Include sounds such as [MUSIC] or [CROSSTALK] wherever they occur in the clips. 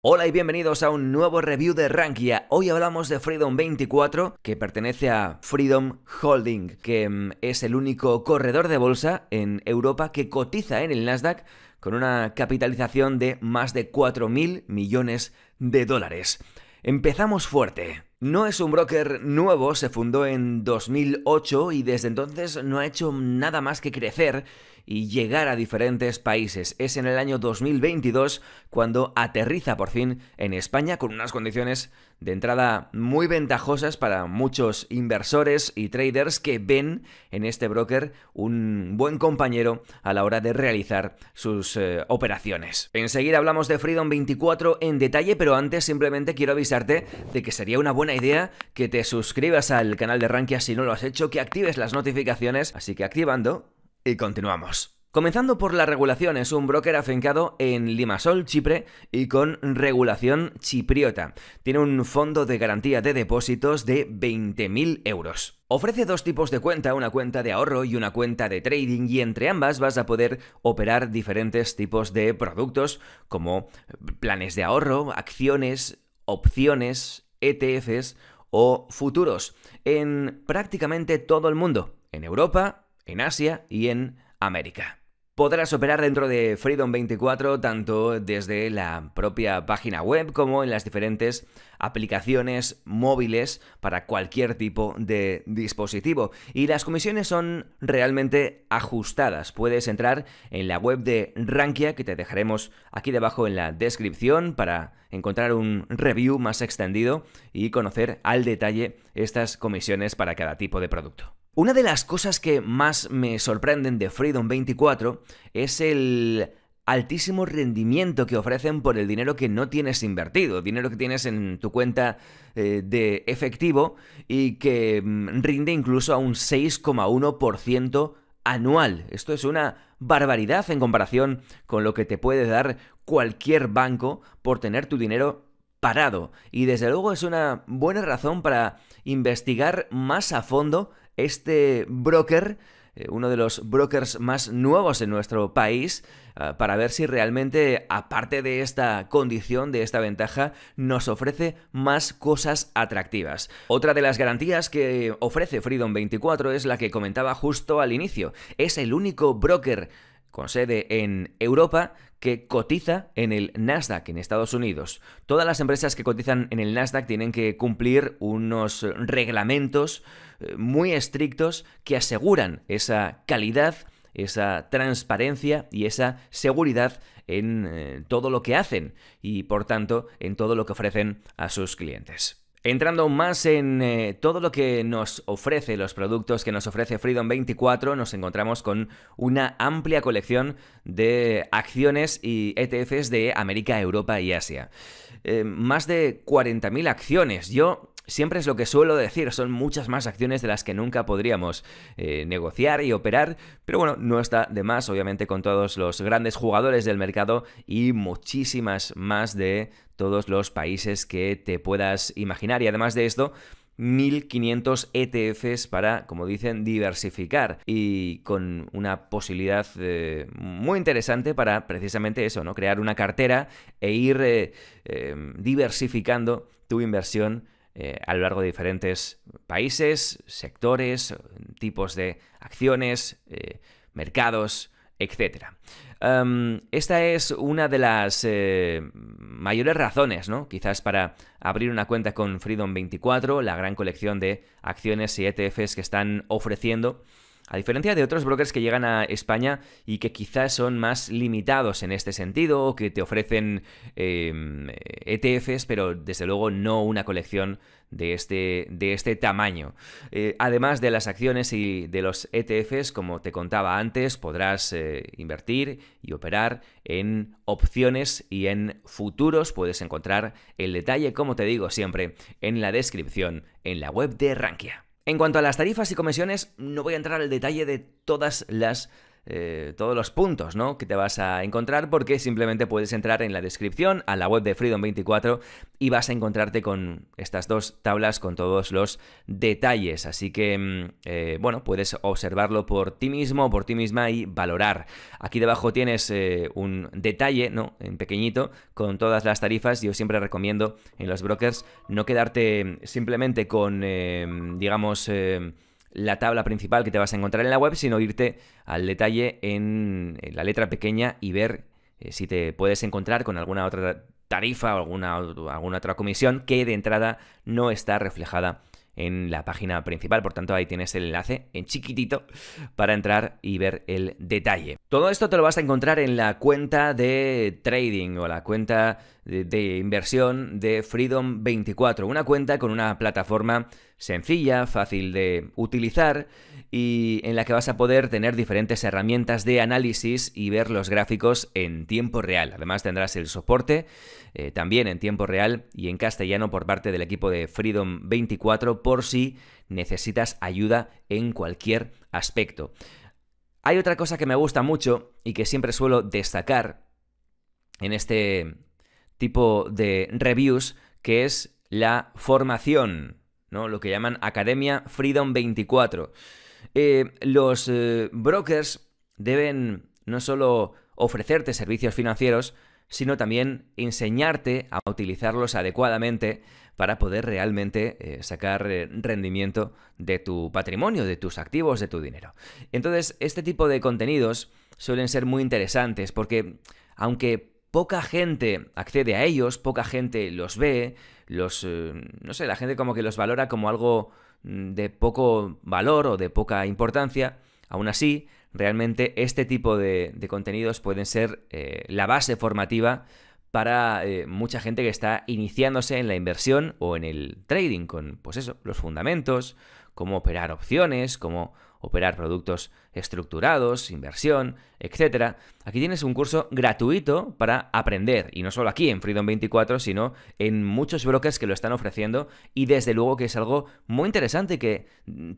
Hola y bienvenidos a un nuevo review de Rankia. Hoy hablamos de Freedom 24, que pertenece a Freedom Holding, que mm, es el único corredor de bolsa en Europa que cotiza en el Nasdaq con una capitalización de más de 4.000 millones de dólares. Empezamos fuerte. No es un broker nuevo, se fundó en 2008 y desde entonces no ha hecho nada más que crecer y llegar a diferentes países. Es en el año 2022 cuando aterriza por fin en España con unas condiciones de entrada muy ventajosas para muchos inversores y traders que ven en este broker un buen compañero a la hora de realizar sus eh, operaciones. Enseguida hablamos de Freedom 24 en detalle, pero antes simplemente quiero avisarte de que sería una buena idea que te suscribas al canal de Rankia si no lo has hecho, que actives las notificaciones, así que activando y continuamos. Comenzando por la regulación es un broker afincado en Limasol, Chipre, y con regulación chipriota. Tiene un fondo de garantía de depósitos de 20.000 euros. Ofrece dos tipos de cuenta, una cuenta de ahorro y una cuenta de trading, y entre ambas vas a poder operar diferentes tipos de productos, como planes de ahorro, acciones, opciones, ETFs o futuros, en prácticamente todo el mundo, en Europa, en Asia y en América. Podrás operar dentro de Freedom 24 tanto desde la propia página web como en las diferentes aplicaciones móviles para cualquier tipo de dispositivo. Y las comisiones son realmente ajustadas. Puedes entrar en la web de Rankia, que te dejaremos aquí debajo en la descripción para encontrar un review más extendido y conocer al detalle estas comisiones para cada tipo de producto. Una de las cosas que más me sorprenden de Freedom 24 es el altísimo rendimiento que ofrecen por el dinero que no tienes invertido, dinero que tienes en tu cuenta eh, de efectivo y que mm, rinde incluso a un 6,1% anual. Esto es una barbaridad en comparación con lo que te puede dar cualquier banco por tener tu dinero parado. Y desde luego es una buena razón para investigar más a fondo este broker eh, uno de los brokers más nuevos en nuestro país eh, para ver si realmente, aparte de esta condición, de esta ventaja, nos ofrece más cosas atractivas. Otra de las garantías que ofrece Freedom 24 es la que comentaba justo al inicio. Es el único broker con sede en Europa, que cotiza en el Nasdaq en Estados Unidos. Todas las empresas que cotizan en el Nasdaq tienen que cumplir unos reglamentos eh, muy estrictos que aseguran esa calidad, esa transparencia y esa seguridad en eh, todo lo que hacen y por tanto en todo lo que ofrecen a sus clientes. Entrando más en eh, todo lo que nos ofrece, los productos que nos ofrece Freedom 24, nos encontramos con una amplia colección de acciones y ETFs de América, Europa y Asia. Eh, más de 40.000 acciones. Yo Siempre es lo que suelo decir, son muchas más acciones de las que nunca podríamos eh, negociar y operar, pero bueno, no está de más, obviamente, con todos los grandes jugadores del mercado y muchísimas más de todos los países que te puedas imaginar. Y además de esto, 1500 ETFs para, como dicen, diversificar y con una posibilidad eh, muy interesante para precisamente eso, ¿no? Crear una cartera e ir eh, diversificando tu inversión eh, a lo largo de diferentes países, sectores, tipos de acciones, eh, mercados, etc. esta es una de las eh, mayores razones, ¿no? Quizás para abrir una cuenta con Freedom 24, la gran colección de acciones y ETFs que están ofreciendo a diferencia de otros brokers que llegan a España y que quizás son más limitados en este sentido, que te ofrecen ETFs, em, e pero desde luego no una colección de este, de este tamaño. Eh, además de las acciones y de los ETFs, como te contaba antes, podrás eh, invertir y operar en opciones y en futuros. Puedes encontrar el detalle, como te digo siempre, en la descripción en la web de Rankia. En cuanto a las tarifas y comisiones, no voy a entrar al detalle de todas las eh, todos los puntos ¿no? que te vas a encontrar porque simplemente puedes entrar en la descripción a la web de Freedom24 y vas a encontrarte con estas dos tablas con todos los detalles. Así que, mm, eh, bueno, puedes observarlo por ti mismo, por ti misma y valorar. Aquí debajo tienes eh, un detalle, ¿no? En pequeñito, con todas las tarifas. Yo siempre recomiendo en los brokers no quedarte simplemente con, digamos, la tabla principal que te vas a encontrar en la web, sino irte al detalle en, la letra pequeña y ver eh, si te puedes encontrar con alguna otra tarifa o alguna, alguna otra comisión que de entrada no está reflejada en la página principal. Por tanto, ahí tienes el enlace en chiquitito para entrar y ver el detalle. Todo esto te lo vas a encontrar en la cuenta de trading o la cuenta de inversión de Freedom24, una cuenta con una plataforma sencilla, fácil de utilizar y en la que vas a poder tener diferentes herramientas de análisis y ver los gráficos en tiempo real. Además tendrás el soporte eh, también en tiempo real y en castellano por parte del equipo de Freedom 24 por si necesitas ayuda en cualquier aspecto. Hay otra cosa que me gusta mucho y que siempre suelo destacar en este tipo de reviews, que es la formación. Lo que llaman Academia Freedom 24. Eh, los eh, brokers deben no solo ofrecerte servicios financieros, sino también enseñarte a utilizarlos adecuadamente para poder realmente eh, sacar rendimiento de tu patrimonio, de tus activos, de tu dinero. Entonces, este tipo de contenidos suelen ser muy interesantes porque aunque poca gente accede a ellos, poca gente los ve, los, eh, no sé, la gente como que los valora como algo mm, de poco valor o de poca importancia. Aún así, realmente este tipo de, contenidos pueden ser eh, la base formativa para eh, mucha gente que está iniciándose en la inversión o en el trading con, pues eso, los fundamentos, cómo operar opciones, cómo operar productos estructurados, inversión, etc. Aquí tienes un curso gratuito para aprender, y no solo aquí en Freedom 24, sino en muchos brokers que lo están ofreciendo, y desde luego que es algo muy interesante que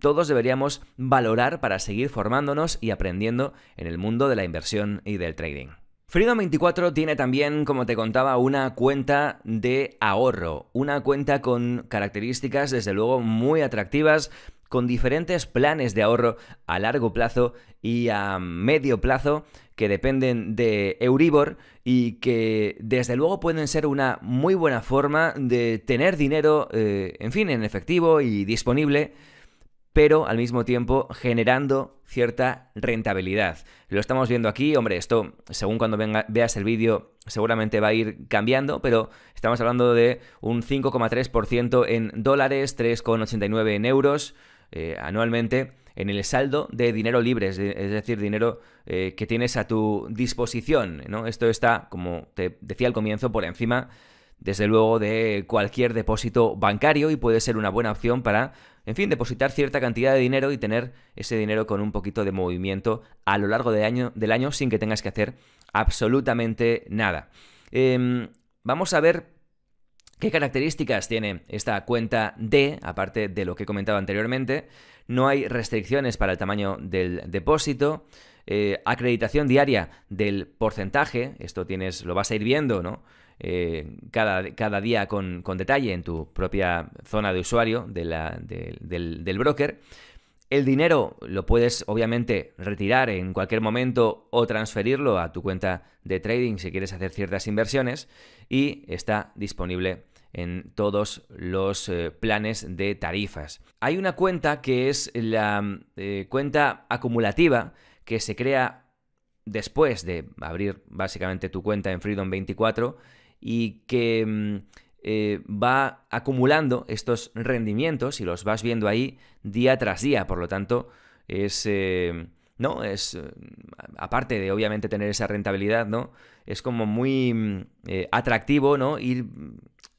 todos deberíamos valorar para seguir formándonos y aprendiendo en el mundo de la inversión y del trading. Freedom24 tiene también, como te contaba, una cuenta de ahorro, una cuenta con características desde luego muy atractivas, con diferentes planes de ahorro a largo plazo y a medio plazo que dependen de Euribor y que desde luego pueden ser una muy buena forma de tener dinero, eh, en fin, en efectivo y disponible pero al mismo tiempo generando cierta rentabilidad. Lo estamos viendo aquí, hombre, esto según cuando veas el vídeo seguramente va a ir cambiando, pero estamos hablando de un 5,3% en dólares, 3,89 en euros eh, anualmente en el saldo de dinero libre, es, decir, dinero eh, que tienes a tu disposición. ¿no? Esto está, como te decía al comienzo, por encima desde luego de cualquier depósito bancario y puede ser una buena opción para, en fin, depositar cierta cantidad de dinero y tener ese dinero con un poquito de movimiento a lo largo año, del año sin que tengas que hacer absolutamente nada. Em, vamos a ver ¿Qué características tiene esta cuenta D, aparte de lo que he comentado anteriormente? No hay restricciones para el tamaño del depósito, eh, acreditación diaria del porcentaje, esto tienes, lo vas a ir viendo, ¿no? Eh, cada, día con, detalle en tu propia zona de usuario del, broker. El dinero lo puedes obviamente retirar en cualquier momento o transferirlo a tu cuenta de trading si quieres hacer ciertas inversiones y está disponible en todos los eh, planes de tarifas. Hay una cuenta que es la eh, cuenta acumulativa que se crea después de abrir básicamente tu cuenta en Freedom 24 y que mm, eh, va acumulando estos rendimientos y los vas viendo ahí día tras día. Por lo tanto, es... Eh, ¿no? Es, eh, aparte de obviamente tener esa rentabilidad, ¿no? Es como muy mm, atractivo, ¿no? Ir mm,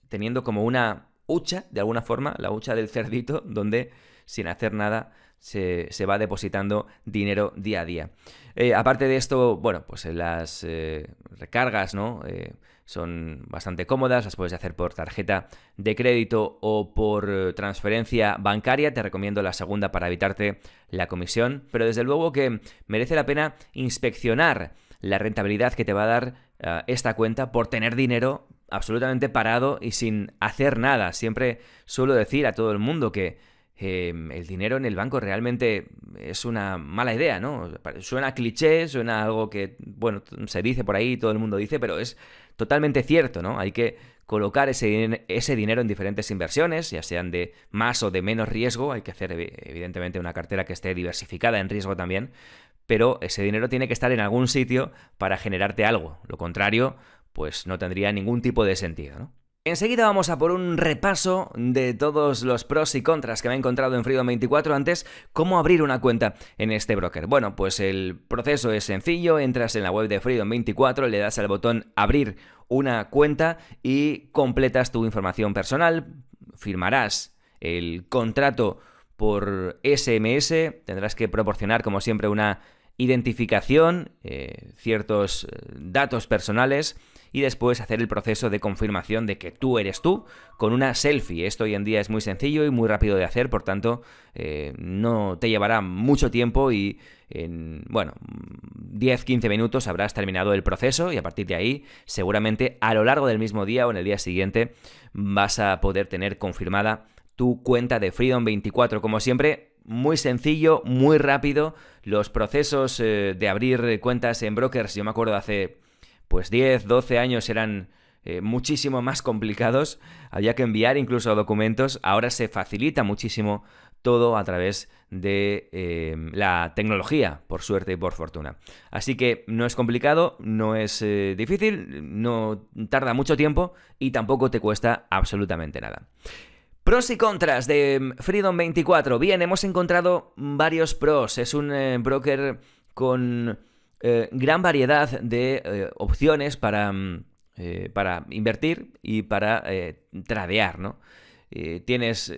teniendo como una hucha, de alguna forma, la hucha del cerdito, [LAUGHS] donde sin hacer nada se, va depositando dinero día a día. Eh, aparte de esto, bueno, pues eh, las eh, recargas, ¿no? son bastante cómodas, las puedes hacer por tarjeta de crédito o por transferencia bancaria, te recomiendo la segunda para evitarte la comisión, pero desde luego que merece la pena inspeccionar la rentabilidad que te va a dar esta cuenta por tener dinero absolutamente parado y sin hacer nada. Siempre suelo decir a todo el mundo que em, el dinero en el banco realmente es una mala idea, ¿no? Suena cliché, suena algo que, bueno, se dice por ahí, todo el mundo dice, pero es totalmente cierto, ¿no? Hay que colocar ese, ese dinero en diferentes inversiones, ya sean de más o de menos riesgo, hay que hacer evidentemente una cartera que esté diversificada en riesgo también, pero ese dinero tiene que estar en algún sitio para generarte algo. Lo contrario, pues no tendría ningún tipo de sentido, Enseguida vamos a por un repaso de todos los pros y contras que me he encontrado en Freedom 24 antes, cómo abrir una cuenta en este broker. Bueno, pues el proceso es sencillo, entras en la web de Freedom 24, le das al botón abrir una cuenta y completas tu información personal, firmarás el contrato por SMS, tendrás que proporcionar como siempre una identificación, eh, ciertos eh, datos personales, y después hacer el proceso de confirmación de que tú eres tú con una selfie. Esto hoy en día es muy sencillo y muy rápido de hacer, por tanto eh, no te llevará mucho tiempo y en, bueno, 10-15 minutos habrás terminado el proceso y a partir de ahí seguramente a lo largo del mismo día o en el día siguiente vas a poder tener confirmada tu cuenta de Freedom 24. Como siempre, muy sencillo, muy rápido. Los procesos eh, de abrir cuentas en brokers, yo me acuerdo hace pues 10, 12 años eran eh, muchísimo más complicados, había que enviar incluso documentos, ahora se facilita muchísimo todo a través de eh, la tecnología, por suerte y por fortuna. Así que no es complicado, no es eh, difícil, no tarda mucho tiempo y tampoco te cuesta absolutamente nada. Pros y contras de Freedom 24. Bien, hemos encontrado varios pros. Es un broker con eh, gran variedad de eh, opciones para, mm, eh, para, invertir y para tradear, ¿no? tienes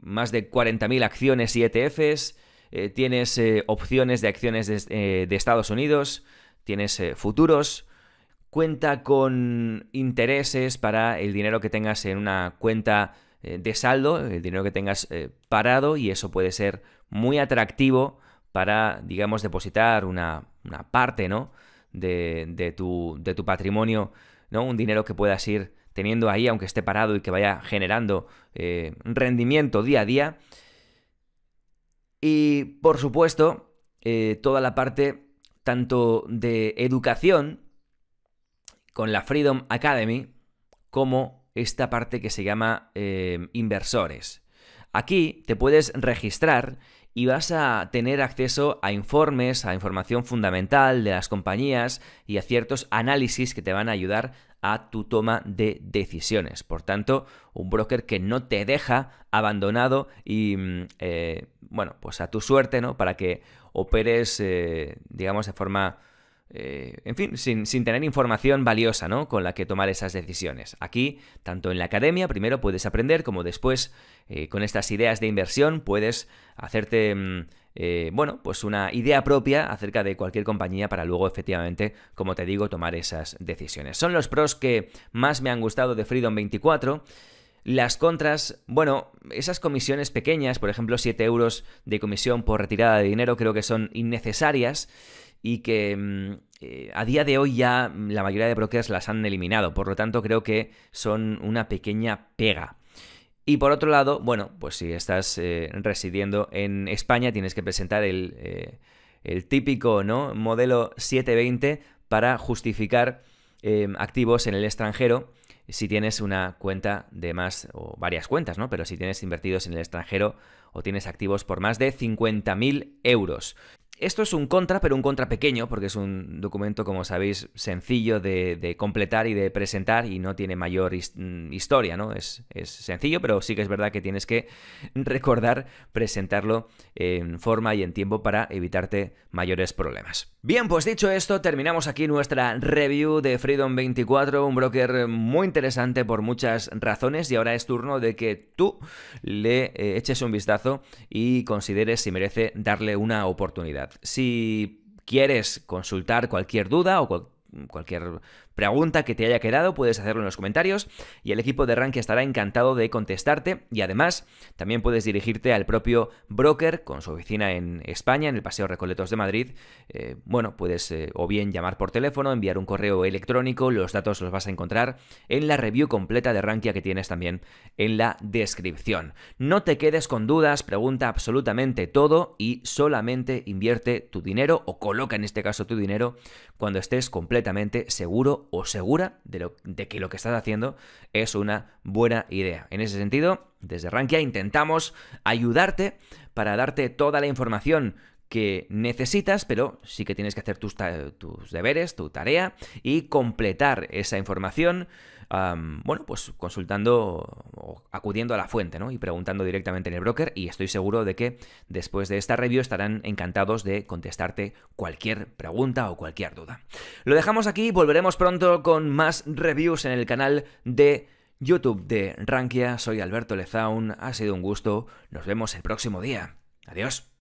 más de 40.000 acciones y ETFs, tienes opciones de acciones de Estados Unidos, tienes futuros, cuenta con intereses para el dinero que tengas en una cuenta de saldo, el dinero que tengas parado y eso puede ser muy atractivo para, digamos, depositar una una parte, ¿no? De, tu, patrimonio, ¿no? Un dinero que puedas ir teniendo ahí, aunque esté parado y que vaya generando eh, rendimiento día a día. Y por supuesto, eh, toda la parte tanto de educación con la Freedom Academy como esta parte que se llama eh, inversores. Aquí te puedes registrar y vas a tener acceso a informes, a información fundamental de las compañías y a ciertos análisis que te van a ayudar a tu toma de decisiones. Por tanto, un broker que no te deja abandonado y, mm, eh, bueno, pues a tu suerte, ¿no? Para que operes, eh, digamos, de forma eh, en fin, sin, tener información valiosa, ¿no? Con la que tomar esas decisiones. Aquí, tanto en la academia, primero puedes aprender, como después, eh, con estas ideas de inversión, puedes hacerte, mm, eh, bueno, pues una idea propia acerca de cualquier compañía para luego, efectivamente, como te digo, tomar esas decisiones. Son los pros que más me han gustado de Freedom 24. Las contras, bueno, esas comisiones pequeñas, por ejemplo 7 euros de comisión por retirada de dinero, creo que son innecesarias y que mm, eh, a día de hoy ya mm, la mayoría de brokers las han eliminado, por lo tanto creo que son una pequeña pega. Y por otro lado, bueno, pues si estás eh, residiendo en España tienes que presentar el, eh, típico ¿no? modelo 720 para justificar activos en el extranjero si tienes una cuenta de más o varias cuentas, ¿no? Pero si tienes invertidos en el extranjero o tienes activos por más de 50.000 euros. Esto es un contra, pero un contra pequeño, porque es un documento, como sabéis, sencillo de, completar y de presentar y no tiene mayor mm, historia, ¿no? Es, es, sencillo, pero sí que es verdad que tienes que [LAUGHS] recordar presentarlo en forma y en tiempo para evitarte mayores problemas. Bien, pues dicho esto, terminamos aquí nuestra review de Freedom 24, un broker muy interesante por muchas razones y ahora es turno de que tú le eh, eches un vistazo y consideres si merece darle una oportunidad. Si quieres consultar cualquier duda o cualquier pregunta que te haya quedado, puedes hacerlo en los comentarios y el equipo de Rankia estará encantado de contestarte y además también puedes dirigirte al propio broker con su oficina en España, en el Paseo Recoletos de Madrid. Eh, bueno, puedes eh, o bien llamar por teléfono, enviar un correo electrónico, los datos los vas a encontrar en la review completa de Rankia que tienes también en la descripción. No te quedes con dudas, pregunta absolutamente todo y solamente invierte tu dinero o coloca en este caso tu dinero cuando estés completamente seguro o segura de, lo, de que lo que estás haciendo es una buena idea. En ese sentido, desde Rankia intentamos ayudarte para darte toda la información que necesitas, pero sí que tienes que hacer tus, tus deberes, tu tarea y completar esa información bueno, pues consultando o acudiendo a la fuente, ¿no? Y preguntando directamente en el broker y estoy seguro de que después de esta review estarán encantados de contestarte cualquier pregunta o cualquier duda. Lo dejamos aquí, volveremos pronto con más reviews en el canal de... YouTube de Rankia, soy Alberto Lezaun, ha sido un gusto, nos vemos el próximo día. Adiós.